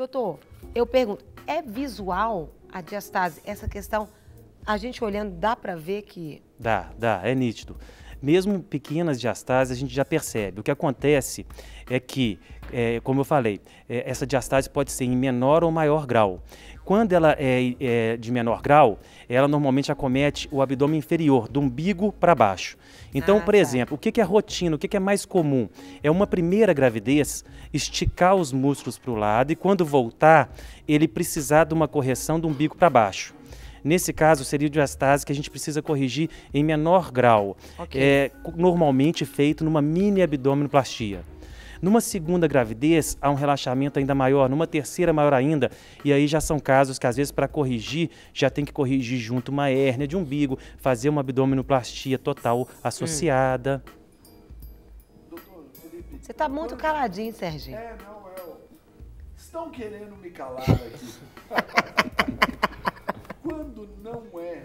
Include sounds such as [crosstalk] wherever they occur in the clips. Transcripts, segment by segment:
Doutor, eu pergunto, é visual a diastase? Essa questão, a gente olhando, dá para ver que... Dá, dá, é nítido mesmo pequenas diastases, a gente já percebe. O que acontece é que, é, como eu falei, é, essa diastase pode ser em menor ou maior grau. Quando ela é, é de menor grau, ela normalmente acomete o abdômen inferior, do umbigo para baixo. Então, ah, por tá. exemplo, o que, é rotina, o que é mais comum? É uma primeira gravidez esticar os músculos para o lado e quando voltar, ele precisar de uma correção do umbigo para baixo. Nesse caso, seria o diastase que a gente precisa corrigir em menor grau. Okay. É normalmente feito numa mini abdominoplastia. Numa segunda gravidez, há um relaxamento ainda maior, numa terceira maior ainda, e aí já são casos que às vezes para corrigir, já tem que corrigir junto uma hérnia de umbigo, fazer uma abdominoplastia total associada. Você está muito caladinho, Serginho. É, não, eu... Estão querendo me calar aqui. [laughs] não é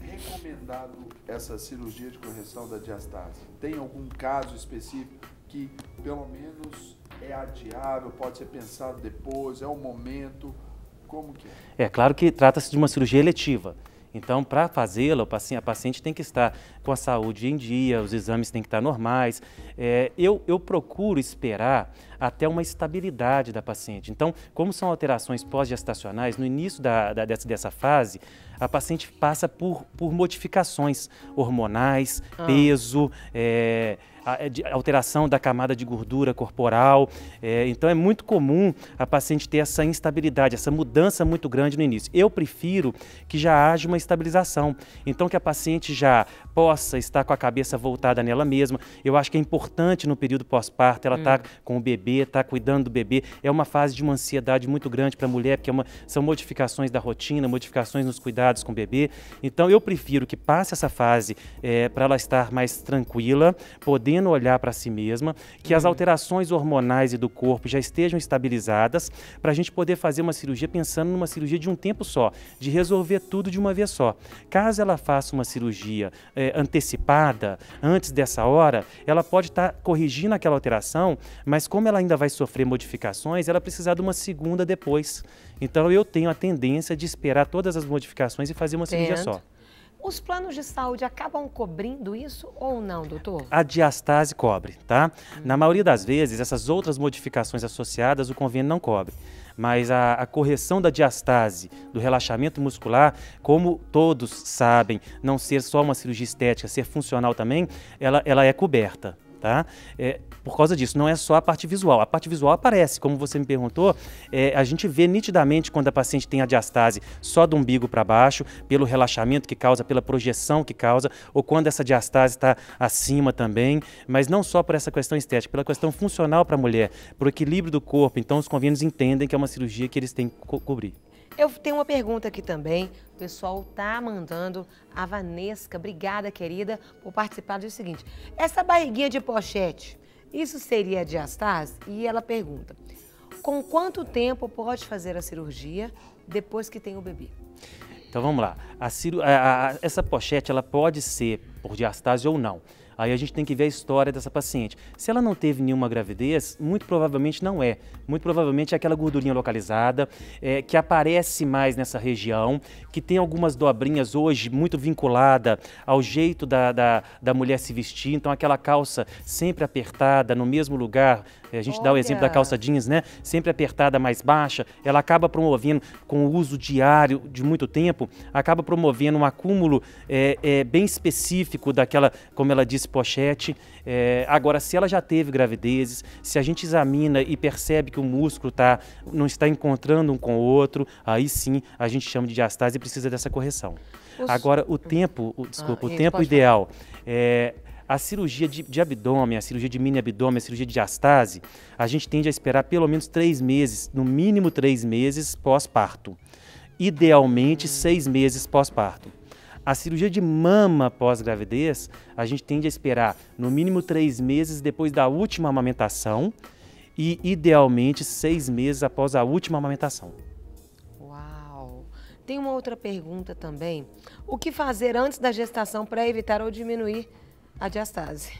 recomendado essa cirurgia de correção da diastase? Tem algum caso específico que pelo menos é adiável, pode ser pensado depois, é o momento? Como que é? É claro que trata-se de uma cirurgia eletiva. Então, para fazê-la, a paciente tem que estar com a saúde em dia, os exames têm que estar normais. É, eu, eu procuro esperar até uma estabilidade da paciente. Então, como são alterações pós-gestacionais, no início da, da, dessa, dessa fase, a paciente passa por, por modificações hormonais, ah. peso, é, é alteração da camada de gordura corporal. É, então é muito comum a paciente ter essa instabilidade, essa mudança muito grande no início. Eu prefiro que já haja uma estabilização. Então que a paciente já possa estar com a cabeça voltada nela mesma. Eu acho que é importante no período pós-parto ela estar tá hum. com o bebê, estar tá cuidando do bebê. É uma fase de uma ansiedade muito grande para a mulher, porque é uma, são modificações da rotina, modificações nos cuidados com o bebê. Então eu prefiro que passe essa fase é, para ela estar mais tranquila, podendo olhar para si mesma, que uhum. as alterações hormonais e do corpo já estejam estabilizadas, para a gente poder fazer uma cirurgia pensando numa cirurgia de um tempo só, de resolver tudo de uma vez só. Caso ela faça uma cirurgia é, antecipada, antes dessa hora, ela pode estar tá corrigindo aquela alteração, mas como ela ainda vai sofrer modificações, ela precisa de uma segunda depois. Então eu tenho a tendência de esperar todas as modificações e fazer uma cirurgia só. Os planos de saúde acabam cobrindo isso ou não, doutor? A diastase cobre, tá? Hum. Na maioria das vezes, essas outras modificações associadas, o convênio não cobre. Mas a, a, correção da diastase, do relaxamento muscular, como todos sabem, não ser só uma cirurgia estética, ser funcional também, ela, ela é coberta tá? É, por causa disso, não é só a parte visual. A parte visual aparece, como você me perguntou, é, a gente vê nitidamente quando a paciente tem a diastase só do umbigo para baixo, pelo relaxamento que causa, pela projeção que causa, ou quando essa diastase está acima também, mas não só por essa questão estética, pela questão funcional para a mulher, para o equilíbrio do corpo. Então, os convênios entendem que é uma cirurgia que eles têm que co cobrir. Eu tenho uma pergunta aqui também. O pessoal tá mandando a Vanesca. Obrigada, querida, por participar do seguinte. Essa barriguinha de pochete, isso seria diastase? E ela pergunta, com quanto tempo pode fazer a cirurgia depois que tem o bebê? Então vamos lá. A, a, a, essa pochete ela pode ser por diastase ou não. Aí a gente tem que ver a história dessa paciente. Se ela não teve nenhuma gravidez, muito provavelmente não é. Muito provavelmente é aquela gordurinha localizada, é, que aparece mais nessa região, que tem algumas dobrinhas hoje muito vinculada ao jeito da, da, da mulher se vestir. Então aquela calça sempre apertada, no mesmo lugar, a gente Olha. dá o exemplo da calça jeans, né? Sempre apertada, mais baixa, ela acaba promovendo, com o uso diário de muito tempo, acaba promovendo um acúmulo é, é, bem específico daquela, como ela disse, Denise Pochete. É, agora, se ela já teve gravidezes, se a gente examina e percebe que o músculo tá, não está encontrando um com o outro, aí sim a gente chama de diastase e precisa dessa correção. Os... Agora, o tempo, o, desculpa, ah, o tempo ideal é, a cirurgia de, de, abdômen, a cirurgia de mini abdômen, a cirurgia de diastase, a gente tende a esperar pelo menos três meses, no mínimo três meses pós-parto. Idealmente, hum. seis meses pós-parto. A cirurgia de mama pós-gravidez, a gente tende a esperar no mínimo três meses depois da última amamentação e, idealmente, seis meses após a última amamentação. Uau! Tem uma outra pergunta também. O que fazer antes da gestação para evitar ou diminuir a diastase?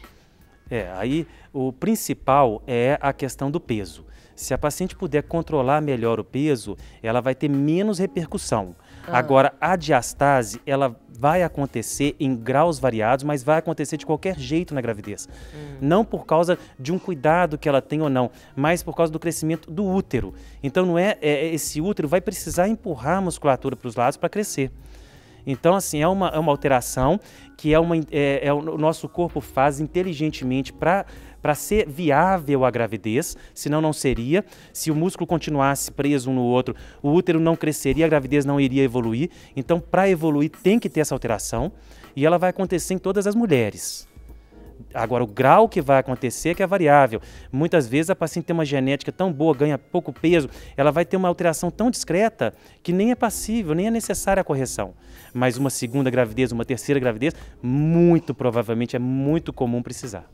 É, aí o principal é a questão do peso. Se a paciente puder controlar melhor o peso, ela vai ter menos repercussão. Ah. Agora, a diastase, ela vai acontecer em graus variados, mas vai acontecer de qualquer jeito na gravidez. Hum. Não por causa de um cuidado que ela tem ou não, mas por causa do crescimento do útero. Então, não é, é esse útero vai precisar empurrar a musculatura para os lados para crescer. Então, assim, é uma, é uma alteração que é uma, é, é o nosso corpo faz inteligentemente para para ser viável a gravidez, senão não seria. Se o músculo continuasse preso um no outro, o útero não cresceria, a gravidez não iria evoluir. Então, para evoluir, tem que ter essa alteração e ela vai acontecer em todas as mulheres. Agora, o grau que vai acontecer é que é variável. Muitas vezes a paciente tem uma genética tão boa, ganha pouco peso, ela vai ter uma alteração tão discreta que nem é passível, nem é necessária a correção. Mas uma segunda gravidez, uma terceira gravidez, muito provavelmente é muito comum precisar.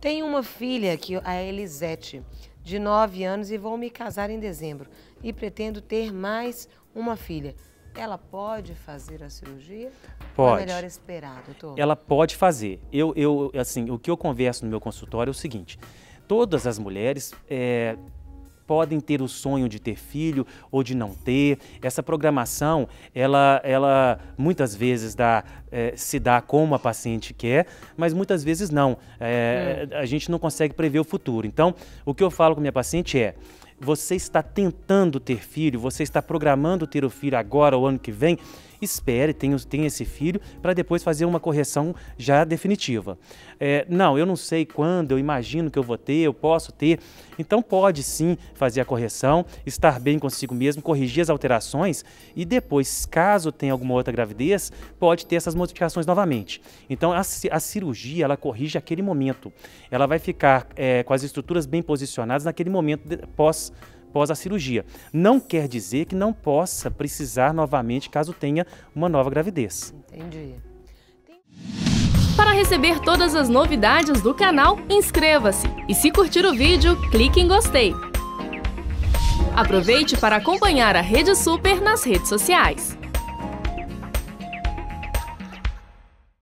tenho uma filha, que a Elisete, de 9 anos e vou me casar em dezembro. E pretendo ter mais uma filha. Ela pode fazer a cirurgia? Pode. Ou é melhor esperar, doutor? Ela pode fazer. Eu, eu, assim, o que eu converso no meu consultório é o seguinte: todas as mulheres é, podem ter o sonho de ter filho ou de não ter. Essa programação, ela, ela muitas vezes dá, é, se dá como a paciente quer, mas muitas vezes não. É, hum. A gente não consegue prever o futuro. Então, o que eu falo com minha paciente é: você está tentando ter filho, você está programando ter o filho agora ou ano que vem, espere, tenha, tenha esse filho, para depois fazer uma correção já definitiva. É, não, eu não sei quando, eu imagino que eu vou ter, eu posso ter. Então pode sim fazer a correção, estar bem consigo mesmo, corrigir as alterações e depois, caso tenha alguma outra gravidez, pode ter essas modificações novamente. Então a, a cirurgia ela corrige aquele momento, ela vai ficar é, com as estruturas bem posicionadas naquele momento de, pós pós a cirurgia. Não quer dizer que não possa precisar novamente caso tenha uma nova gravidez. Entendi. Para receber todas as novidades do canal, inscreva-se e se curtir o vídeo, clique em gostei. Aproveite para acompanhar a Rede Super nas redes sociais.